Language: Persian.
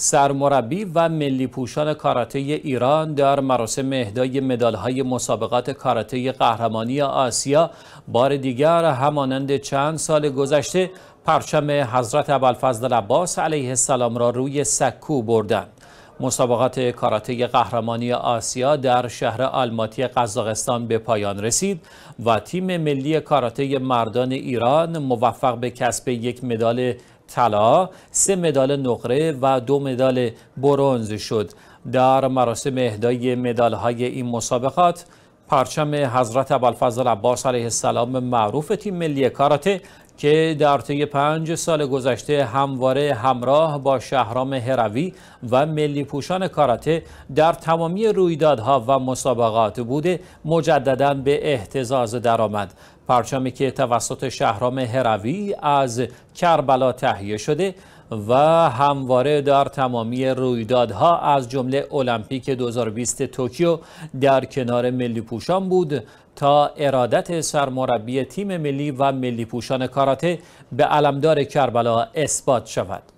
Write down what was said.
سرمربی و ملی پوشان کاراته ایران در مراسم اهدای مدال های مسابقات کاراته قهرمانی آسیا بار دیگر همانند چند سال گذشته پرچم حضرت ابوالفضل عباس علیه السلام را روی سکو بردند مسابقات کاراته قهرمانی آسیا در شهر آلماتی قزاقستان به پایان رسید و تیم ملی کاراته مردان ایران موفق به کسب یک مدال طلا، سه مدال نقره و دو مدال برونز شد. در مراسم اهدای مدال های این مسابقات پرچم حضرت ابوالفضل عباس علیه السلام معروف تیم ملی کاراته که در طی پنج سال گذشته همواره همراه با شهرام هروی و ملی پوشان کاراته در تمامی رویدادها و مسابقات بوده مجددا به احتزاز درآمد پرچمی که توسط شهرام هروی از کربلا تهیه شده و همواره در تمامی رویدادها از جمله المپیک 2020 توکیو در کنار ملی پوشان بود تا ارادت سرمربی تیم ملی و ملی پوشان کاراته به علمدار کربلا اثبات شود